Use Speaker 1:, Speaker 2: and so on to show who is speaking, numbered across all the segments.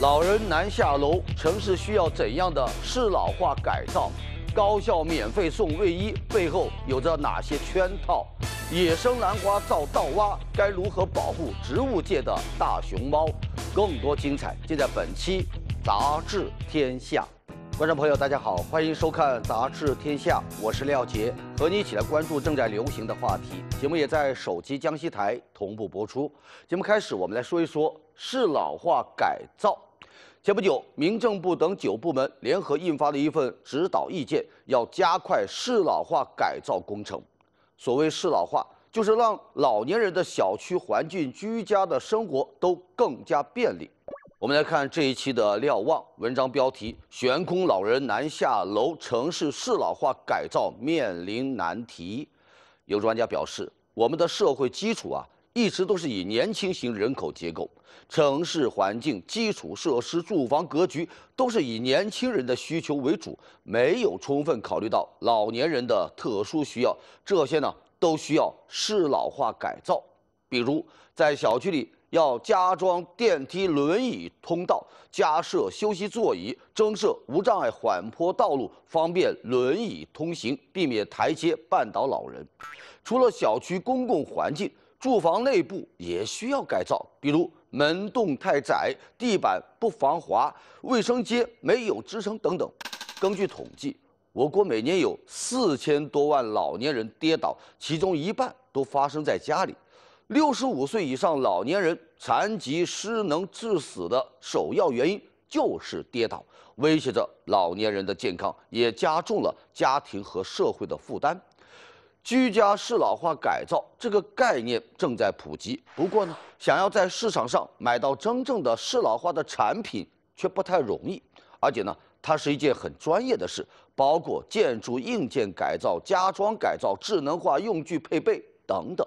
Speaker 1: 老人难下楼，城市需要怎样的适老化改造？高校免费送卫衣背后有着哪些圈套？野生兰花造盗挖，该如何保护植物界的大熊猫？更多精彩尽在本期《杂志天下》。观众朋友，大家好，欢迎收看《杂志天下》，我是廖杰，和你一起来关注正在流行的话题。节目也在手机江西台同步播出。节目开始，我们来说一说适老化改造。前不久，民政部等九部门联合印发了一份指导意见，要加快适老化改造工程。所谓适老化，就是让老年人的小区环境、居家的生活都更加便利。我们来看这一期的《瞭望》文章标题：《悬空老人难下楼，城市适老化改造面临难题》。有专家表示，我们的社会基础啊。一直都是以年轻型人口结构、城市环境、基础设施、住房格局都是以年轻人的需求为主，没有充分考虑到老年人的特殊需要。这些呢，都需要适老化改造。比如，在小区里要加装电梯、轮椅通道，加设休息座椅，增设无障碍缓坡道路，方便轮椅通行，避免台阶绊倒老人。除了小区公共环境，住房内部也需要改造，比如门洞太窄、地板不防滑、卫生间没有支撑等等。根据统计，我国每年有四千多万老年人跌倒，其中一半都发生在家里。六十五岁以上老年人残疾失能致死的首要原因就是跌倒，威胁着老年人的健康，也加重了家庭和社会的负担。居家适老化改造这个概念正在普及，不过呢，想要在市场上买到真正的适老化的产品却不太容易，而且呢，它是一件很专业的事，包括建筑硬件改造、家装改造、智能化用具配备等等。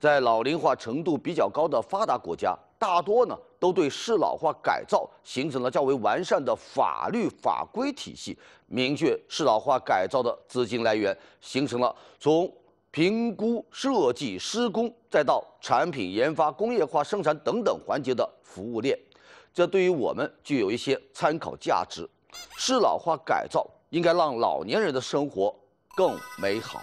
Speaker 1: 在老龄化程度比较高的发达国家，大多呢。都对适老化改造形成了较为完善的法律法规体系，明确适老化改造的资金来源，形成了从评估、设计、施工再到产品研发、工业化生产等等环节的服务链，这对于我们具有一些参考价值。适老化改造应该让老年人的生活更美好。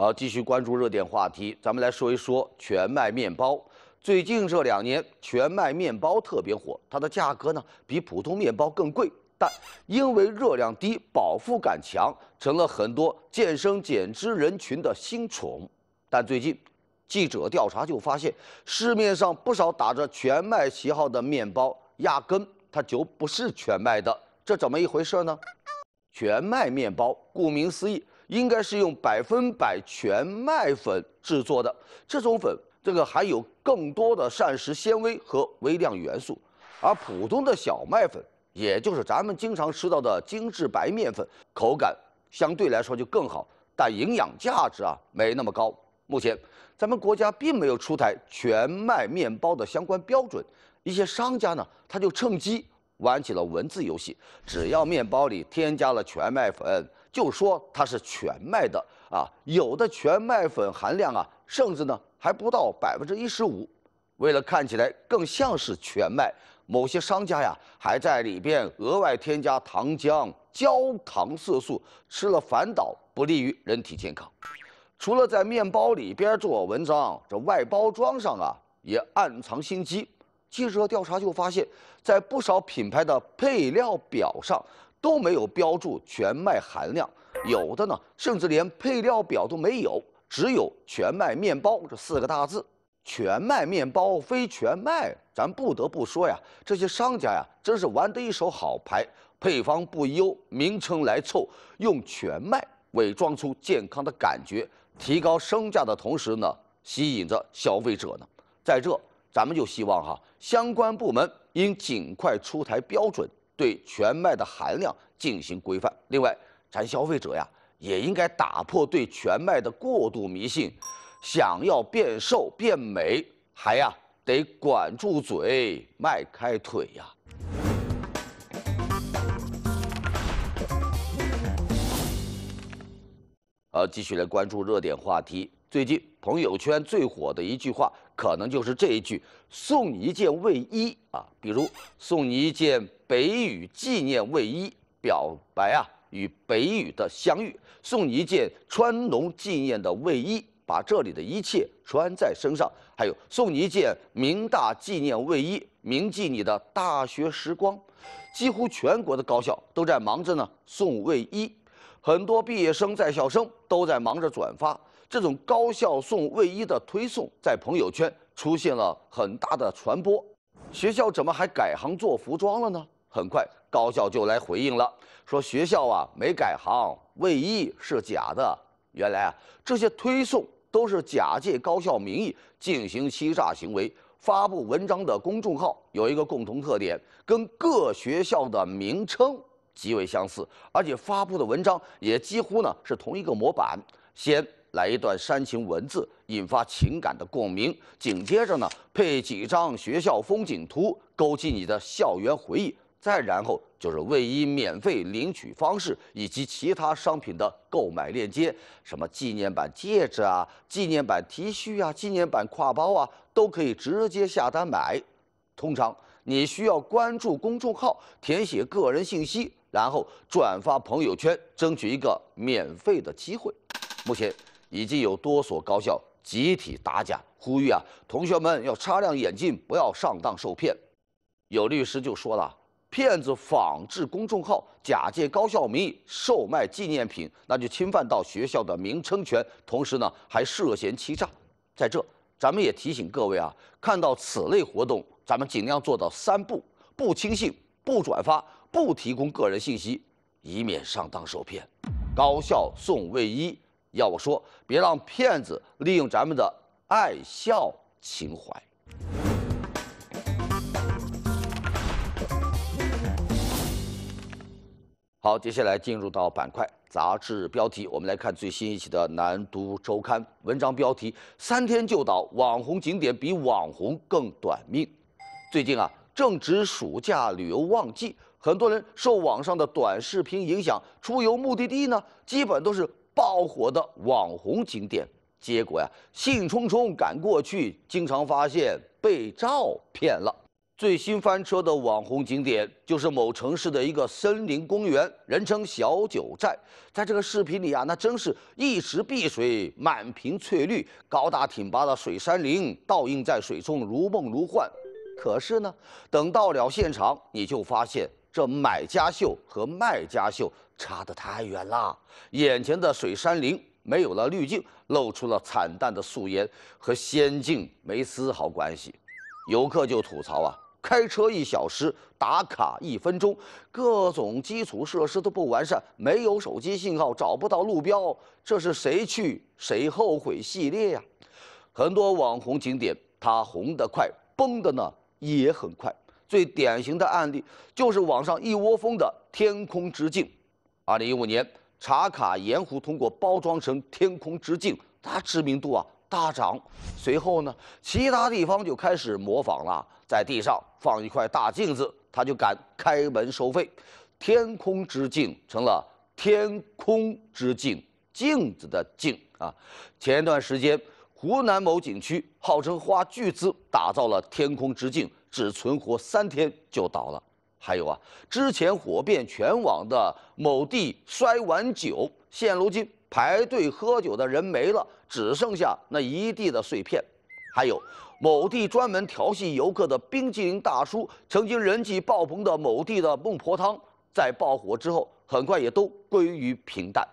Speaker 1: 好，继续关注热点话题，咱们来说一说全麦面包。最近这两年，全麦面包特别火，它的价格呢比普通面包更贵，但因为热量低、饱腹感强，成了很多健身减脂人群的新宠。但最近，记者调查就发现，市面上不少打着全麦旗号的面包，压根它就不是全麦的，这怎么一回事呢？全麦面包，顾名思义。应该是用百分百全麦粉制作的，这种粉这个含有更多的膳食纤维和微量元素，而普通的小麦粉，也就是咱们经常吃到的精致白面粉，口感相对来说就更好，但营养价值啊没那么高。目前，咱们国家并没有出台全麦面包的相关标准，一些商家呢他就趁机玩起了文字游戏，只要面包里添加了全麦粉。就说它是全麦的啊，有的全麦粉含量啊，甚至呢还不到百分之一十五。为了看起来更像是全麦，某些商家呀还在里边额外添加糖浆、焦糖色素，吃了反倒不利于人体健康。除了在面包里边做文章，这外包装上啊也暗藏心机。记者调查就发现，在不少品牌的配料表上。都没有标注全麦含量，有的呢，甚至连配料表都没有，只有“全麦面包”这四个大字。全麦面包、非全麦，咱不得不说呀，这些商家呀，真是玩的一手好牌，配方不优，名称来凑，用全麦伪装出健康的感觉，提高身价的同时呢，吸引着消费者呢。在这，咱们就希望哈，相关部门应尽快出台标准。对全麦的含量进行规范。另外，咱消费者呀，也应该打破对全麦的过度迷信。想要变瘦变美，还呀得管住嘴，迈开腿呀。好，继续来关注热点话题。最近朋友圈最火的一句话。可能就是这一句，送你一件卫衣啊，比如送你一件北语纪念卫衣，表白啊与北语的相遇；送你一件川农纪念的卫衣，把这里的一切穿在身上；还有送你一件明大纪念卫衣，铭记你的大学时光。几乎全国的高校都在忙着呢，送卫衣，很多毕业生在校生都在忙着转发。这种高校送卫衣的推送在朋友圈出现了很大的传播，学校怎么还改行做服装了呢？很快高校就来回应了，说学校啊没改行，卫衣是假的。原来啊这些推送都是假借高校名义进行欺诈行为。发布文章的公众号有一个共同特点，跟各学校的名称极为相似，而且发布的文章也几乎呢是同一个模板，先。来一段煽情文字，引发情感的共鸣。紧接着呢，配几张学校风景图，勾起你的校园回忆。再然后就是卫衣免费领取方式以及其他商品的购买链接，什么纪念版戒指啊、纪念版 T 恤啊、纪念版挎包啊，都可以直接下单买。通常你需要关注公众号，填写个人信息，然后转发朋友圈，争取一个免费的机会。目前。已经有多所高校集体打假，呼吁啊，同学们要擦亮眼睛，不要上当受骗。有律师就说了，骗子仿制公众号，假借高校名义售卖纪念品，那就侵犯到学校的名称权，同时呢，还涉嫌欺诈。在这，咱们也提醒各位啊，看到此类活动，咱们尽量做到三不：不轻信、不转发、不提供个人信息，以免上当受骗。高校送卫衣。要我说，别让骗子利用咱们的爱笑情怀。好，接下来进入到板块，杂志标题，我们来看最新一期的《南都周刊》文章标题：三天就倒，网红景点比网红更短命。最近啊，正值暑假旅游旺季，很多人受网上的短视频影响，出游目的地呢，基本都是。爆火的网红景点，结果呀，兴冲冲赶过去，经常发现被照骗了。最新翻车的网红景点就是某城市的一个森林公园，人称“小九寨”。在这个视频里啊，那真是一池碧水，满屏翠绿，高大挺拔的水杉林倒映在水中，如梦如幻。可是呢，等到了现场，你就发现。这买家秀和卖家秀差得太远了。眼前的水杉林没有了滤镜，露出了惨淡的素颜，和仙境没丝毫关系。游客就吐槽啊：开车一小时，打卡一分钟，各种基础设施都不完善，没有手机信号，找不到路标。这是谁去谁后悔系列呀？很多网红景点，它红得快，崩的呢也很快。最典型的案例就是网上一窝蜂的“天空之镜”。二零一五年，茶卡盐湖通过包装成“天空之镜”，它知名度啊大涨。随后呢，其他地方就开始模仿了，在地上放一块大镜子，他就敢开门收费，“天空之镜”成了“天空之镜”镜子的镜啊。前一段时间，湖南某景区号称花巨资打造了“天空之镜”。只存活三天就倒了，还有啊，之前火遍全网的某地摔碗酒，现如今排队喝酒的人没了，只剩下那一地的碎片。还有，某地专门调戏游客的冰激凌大叔，曾经人气爆棚的某地的孟婆汤，在爆火之后，很快也都归于平淡。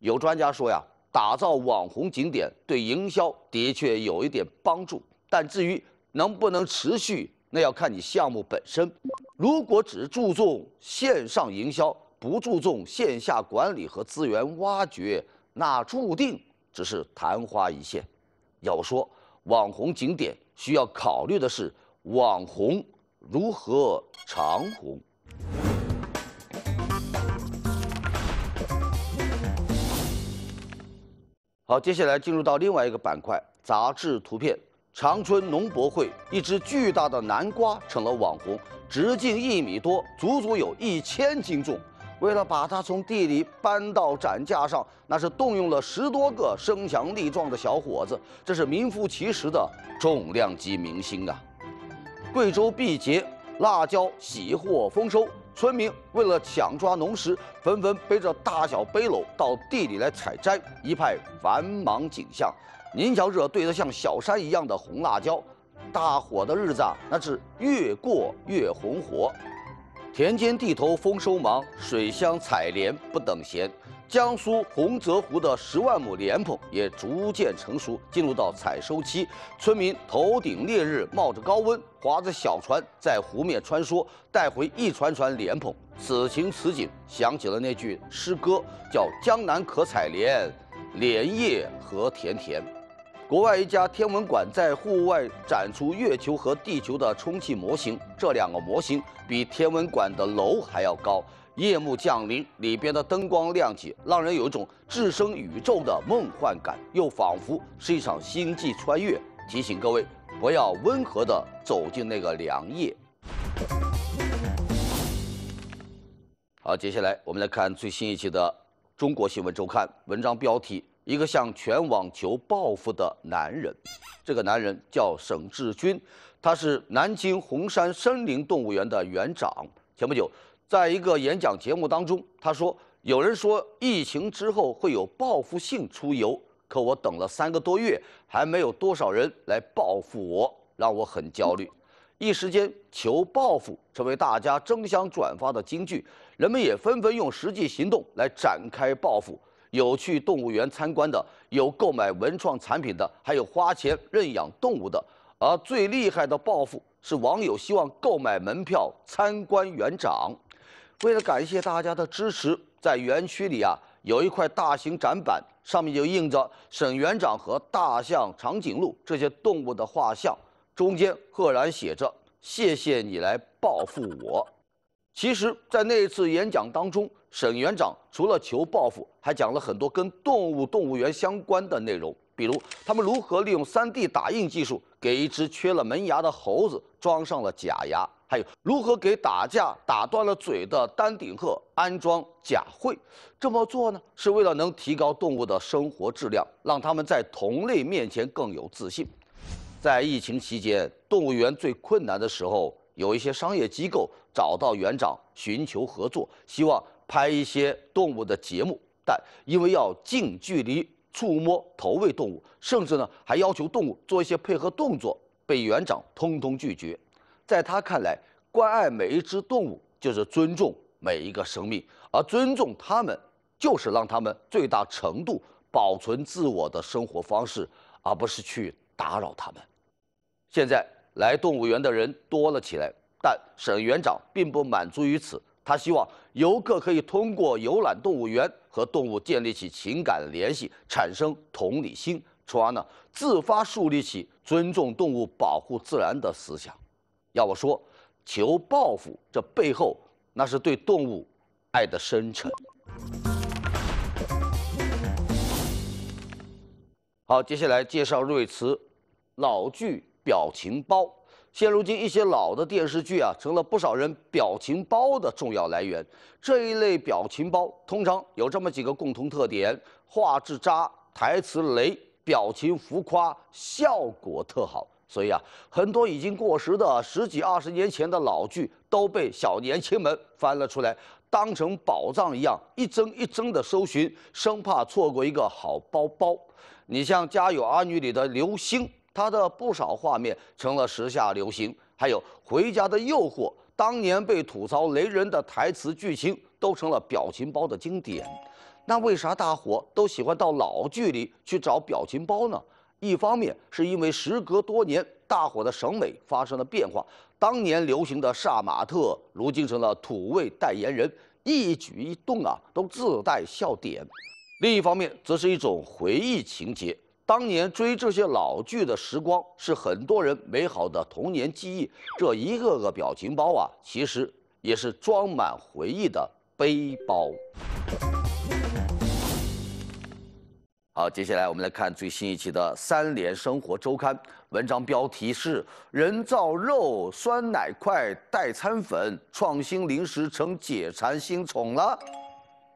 Speaker 1: 有专家说呀，打造网红景点对营销的确有一点帮助，但至于能不能持续，那要看你项目本身，如果只注重线上营销，不注重线下管理和资源挖掘，那注定只是昙花一现。要我说，网红景点需要考虑的是网红如何长红。好，接下来进入到另外一个板块，杂志图片。长春农博会，一只巨大的南瓜成了网红，直径一米多，足足有一千斤重。为了把它从地里搬到展架上，那是动用了十多个身强力壮的小伙子，这是名副其实的重量级明星啊！贵州毕节辣椒喜获丰收，村民为了抢抓农时，纷纷背着大小背篓到地里来采摘，一派繁忙景象。您瞧这堆得像小山一样的红辣椒，大火的日子啊，那是越过越红火。田间地头丰收忙，水乡采莲不等闲。江苏洪泽湖的十万亩莲蓬也逐渐成熟，进入到采收期。村民头顶烈日，冒着高温，划着小船在湖面穿梭，带回一船船莲蓬。此情此景，想起了那句诗歌，叫“江南可采莲，莲叶何田田”。国外一家天文馆在户外展出月球和地球的充气模型，这两个模型比天文馆的楼还要高。夜幕降临，里边的灯光亮起，让人有一种置身宇宙的梦幻感，又仿佛是一场星际穿越。提醒各位，不要温和的走进那个凉夜。好，接下来我们来看最新一期的《中国新闻周刊》文章标题。一个向全网求报复的男人，这个男人叫沈志军，他是南京红山森林动物园的园长。前不久，在一个演讲节目当中，他说：“有人说疫情之后会有报复性出游，可我等了三个多月，还没有多少人来报复我，让我很焦虑。”一时间，“求报复”成为大家争相转发的金句，人们也纷纷用实际行动来展开报复。有去动物园参观的，有购买文创产品的，还有花钱认养动物的。而最厉害的报复是网友希望购买门票参观园长。为了感谢大家的支持，在园区里啊，有一块大型展板，上面就印着沈园长和大象、长颈鹿这些动物的画像，中间赫然写着“谢谢你来报复我”。其实，在那一次演讲当中，沈园长除了求报复，还讲了很多跟动物动物园相关的内容，比如他们如何利用 3D 打印技术给一只缺了门牙的猴子装上了假牙，还有如何给打架打断了嘴的丹顶鹤安装假喙。这么做呢，是为了能提高动物的生活质量，让他们在同类面前更有自信。在疫情期间，动物园最困难的时候，有一些商业机构。找到园长寻求合作，希望拍一些动物的节目，但因为要近距离触摸、投喂动物，甚至呢还要求动物做一些配合动作，被园长通通拒绝。在他看来，关爱每一只动物就是尊重每一个生命，而尊重他们就是让他们最大程度保存自我的生活方式，而不是去打扰他们。现在来动物园的人多了起来。但沈园长并不满足于此，他希望游客可以通过游览动物园和动物建立起情感联系，产生同理心，从而呢自发树立起尊重动物、保护自然的思想。要我说，求报复这背后，那是对动物爱的深沉。好，接下来介绍瑞慈老剧表情包。现如今，一些老的电视剧啊，成了不少人表情包的重要来源。这一类表情包通常有这么几个共同特点：画质渣、台词雷、表情浮夸、效果特好。所以啊，很多已经过时的十几二十年前的老剧都被小年轻们翻了出来，当成宝藏一样一帧一帧的搜寻，生怕错过一个好包包。你像《家有儿女》里的刘星。他的不少画面成了时下流行，还有《回家的诱惑》，当年被吐槽雷人的台词、剧情都成了表情包的经典。那为啥大伙都喜欢到老剧里去找表情包呢？一方面是因为时隔多年，大伙的审美发生了变化，当年流行的杀马特如今成了土味代言人，一举一动啊都自带笑点；另一方面则是一种回忆情节。当年追这些老剧的时光，是很多人美好的童年记忆。这一个个表情包啊，其实也是装满回忆的背包。好，接下来我们来看最新一期的《三联生活周刊》，文章标题是《人造肉、酸奶块、代餐粉：创新零食成解馋新宠了》。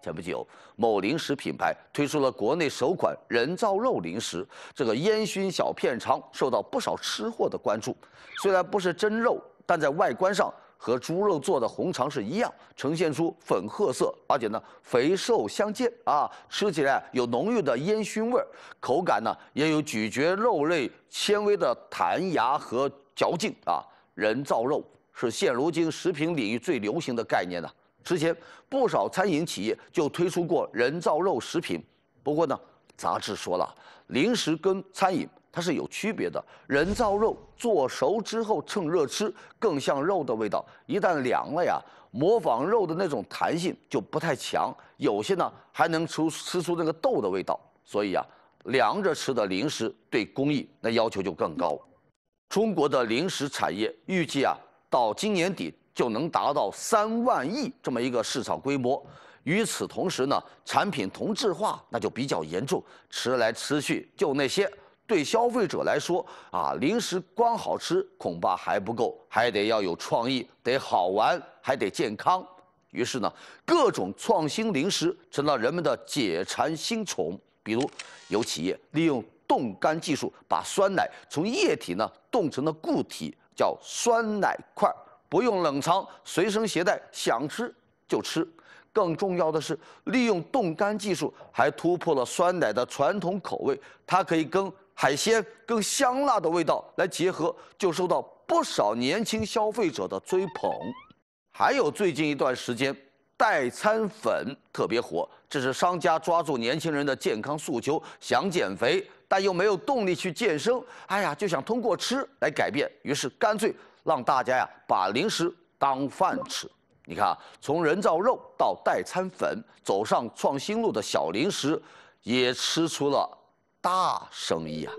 Speaker 1: 前不久，某零食品牌推出了国内首款人造肉零食——这个烟熏小片肠，受到不少吃货的关注。虽然不是真肉，但在外观上和猪肉做的红肠是一样，呈现出粉褐色，而且呢肥瘦相间啊，吃起来有浓郁的烟熏味儿，口感呢也有咀嚼肉类纤维的弹牙和嚼劲啊。人造肉是现如今食品领域最流行的概念呢。之前不少餐饮企业就推出过人造肉食品，不过呢，杂志说了，零食跟餐饮它是有区别的。人造肉做熟之后趁热吃更像肉的味道，一旦凉了呀，模仿肉的那种弹性就不太强，有些呢还能出吃出那个豆的味道。所以呀，凉着吃的零食对工艺那要求就更高。中国的零食产业预计啊，到今年底。就能达到三万亿这么一个市场规模。与此同时呢，产品同质化那就比较严重，吃来吃去就那些。对消费者来说啊，零食光好吃恐怕还不够，还得要有创意，得好玩，还得健康。于是呢，各种创新零食成了人们的解馋新宠。比如，有企业利用冻干技术，把酸奶从液体呢冻成了固体，叫酸奶块。不用冷藏，随身携带，想吃就吃。更重要的是，利用冻干技术，还突破了酸奶的传统口味。它可以跟海鲜、跟香辣的味道来结合，就受到不少年轻消费者的追捧。还有最近一段时间，代餐粉特别火。这是商家抓住年轻人的健康诉求，想减肥但又没有动力去健身，哎呀，就想通过吃来改变，于是干脆。让大家呀把零食当饭吃。你看，从人造肉到代餐粉，走上创新路的小零食，也吃出了大生意啊！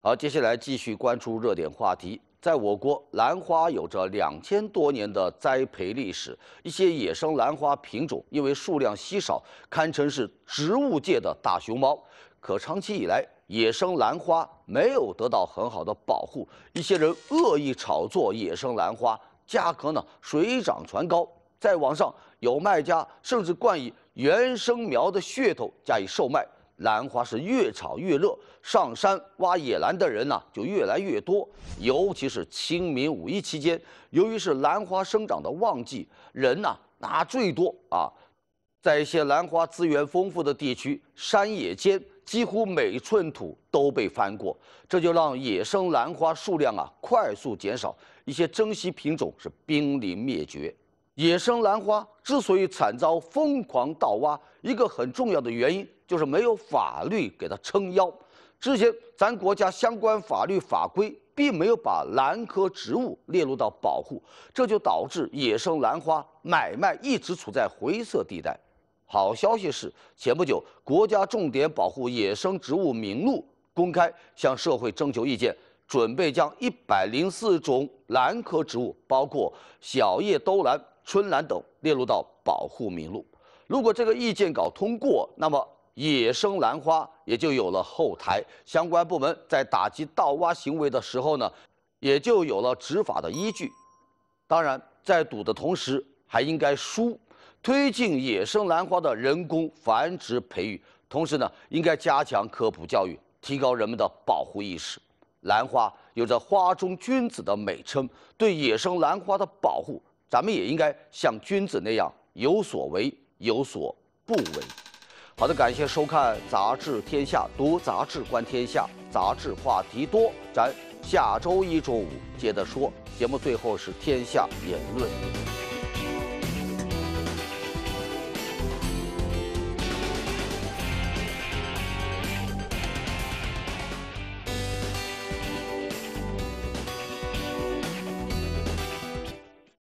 Speaker 1: 好，接下来继续关注热点话题。在我国，兰花有着两千多年的栽培历史。一些野生兰花品种因为数量稀少，堪称是植物界的大熊猫。可长期以来，野生兰花没有得到很好的保护，一些人恶意炒作野生兰花，价格呢水涨船高。在网上，有卖家甚至冠以“原生苗”的噱头加以售卖。兰花是越炒越热，上山挖野兰的人呢就越来越多，尤其是清明、五一期间，由于是兰花生长的旺季，人呢那最多啊，在一些兰花资源丰富的地区，山野间几乎每寸土都被翻过，这就让野生兰花数量啊快速减少，一些珍稀品种是濒临灭绝。野生兰花之所以惨遭疯狂盗挖，一个很重要的原因。就是没有法律给他撑腰，之前咱国家相关法律法规并没有把兰科植物列入到保护，这就导致野生兰花买卖一直处在灰色地带。好消息是，前不久国家重点保护野生植物名录公开向社会征求意见，准备将一百零四种兰科植物，包括小叶兜兰、春兰等列入到保护名录。如果这个意见稿通过，那么野生兰花也就有了后台，相关部门在打击盗挖行为的时候呢，也就有了执法的依据。当然，在赌的同时，还应该输，推进野生兰花的人工繁殖培育，同时呢，应该加强科普教育，提高人们的保护意识。兰花有着“花中君子”的美称，对野生兰花的保护，咱们也应该像君子那样有所为，有所不为。好的，感谢收看《杂志天下》，读杂志，观天下，杂志话题多，咱下周一周五接着说。节目最后是天下言论。